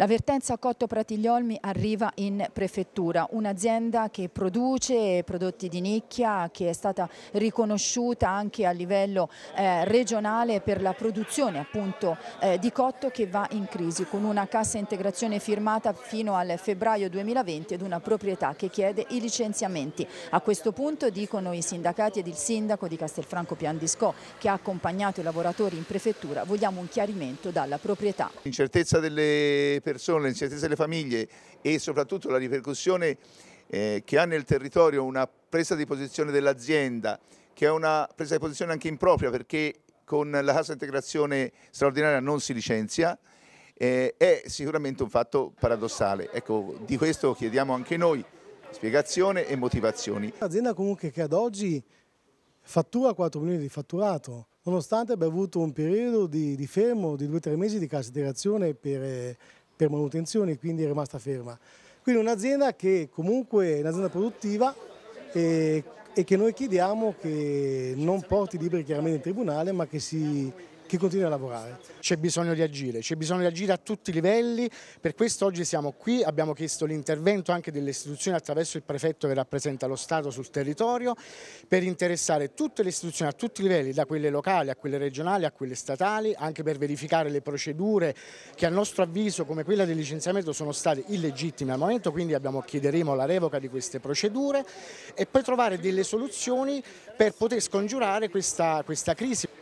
L'avvertenza Cotto Pratigliolmi arriva in prefettura, un'azienda che produce prodotti di nicchia, che è stata riconosciuta anche a livello eh, regionale per la produzione appunto eh, di cotto che va in crisi con una cassa integrazione firmata fino al febbraio 2020 ed una proprietà che chiede i licenziamenti. A questo punto dicono i sindacati ed il sindaco di Castelfranco Piandiscò che ha accompagnato i lavoratori in prefettura, vogliamo un chiarimento dalla proprietà. Incertezza delle persone, l'insistenza delle famiglie e soprattutto la ripercussione eh, che ha nel territorio una presa di posizione dell'azienda, che è una presa di posizione anche impropria perché con la cassa integrazione straordinaria non si licenzia, eh, è sicuramente un fatto paradossale. Ecco, di questo chiediamo anche noi spiegazione e motivazioni. L'azienda comunque che ad oggi fattura 4 milioni di fatturato, nonostante abbia avuto un periodo di, di fermo di 2-3 mesi di cassa integrazione per eh, per manutenzione e quindi è rimasta ferma. Quindi un'azienda che comunque è un'azienda produttiva e, e, che noi chiediamo che non porti libri chiaramente in tribunale ma che si che continui a lavorare. C'è bisogno di agire, c'è bisogno di agire a tutti i livelli, per questo oggi siamo qui, abbiamo chiesto l'intervento anche delle istituzioni attraverso il prefetto che rappresenta lo Stato sul territorio per interessare tutte le istituzioni a tutti i livelli, da quelle locali a quelle regionali a quelle statali, anche per verificare le procedure che a nostro avviso come quella del licenziamento sono state illegittime al momento, quindi abbiamo, chiederemo la revoca di queste procedure e poi trovare delle soluzioni per poter scongiurare questa, questa crisi.